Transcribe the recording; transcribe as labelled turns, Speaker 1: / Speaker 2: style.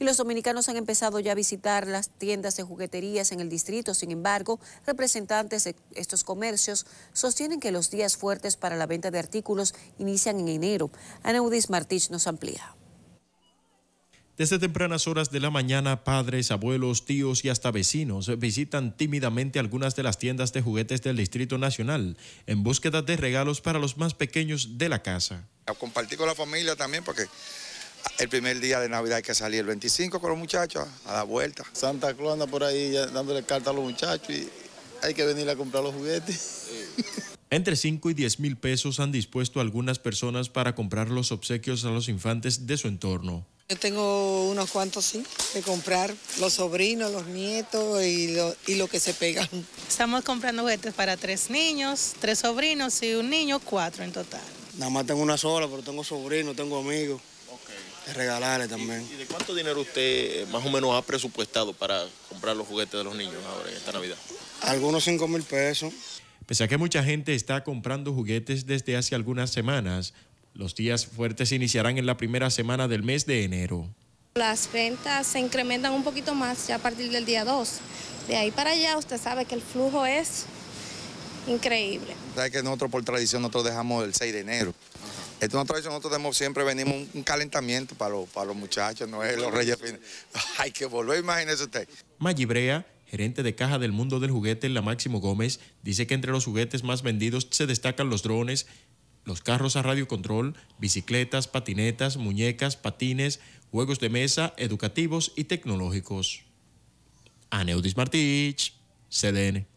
Speaker 1: y los dominicanos han empezado ya a visitar las tiendas de jugueterías en el distrito. Sin embargo, representantes de estos comercios sostienen que los días fuertes para la venta de artículos inician en enero. ...Anaudis Martich nos amplía. Desde tempranas horas de la mañana, padres, abuelos, tíos y hasta vecinos visitan tímidamente algunas de las tiendas de juguetes del Distrito Nacional en búsqueda de regalos para los más pequeños de la casa.
Speaker 2: Compartir con la familia también porque el primer día de Navidad hay que salir el 25 con los muchachos a la vuelta. Santa Claus anda por ahí dándole carta a los muchachos y
Speaker 1: hay que venir a comprar los juguetes. Entre 5 y 10 mil pesos han dispuesto algunas personas para comprar los obsequios a los infantes de su entorno. Yo tengo unos cuantos, sí, de comprar los sobrinos, los nietos y lo, y lo que se pegan.
Speaker 2: Estamos comprando juguetes para tres niños, tres sobrinos y un niño, cuatro en total.
Speaker 1: Nada más tengo una sola, pero tengo sobrinos, tengo amigos. Regalarle también. ¿Y, de cuánto dinero usted eh, más o menos ha presupuestado para comprar los juguetes de los niños ahora en esta Navidad? Algunos 5 mil pesos. Pese a que mucha gente está comprando juguetes desde hace algunas semanas, los días fuertes iniciarán en la primera semana del mes de enero. Las ventas se incrementan un poquito más ya a partir del día 2. De ahí para allá usted sabe que el flujo es increíble.
Speaker 2: Sabes que nosotros por tradición nosotros dejamos el 6 de enero. Esto es una tradición, nosotros tenemos, siempre venimos un, calentamiento para, los muchachos, no es los reyes fines.
Speaker 1: Hay que volver, imagínese usted. Brea, gerente de caja del mundo del juguete en la Máximo Gómez, dice que entre los juguetes más vendidos se destacan los drones, los carros a radio control, bicicletas, patinetas, muñecas, patines, juegos de mesa, educativos y tecnológicos. Aneudis Martich, CDN.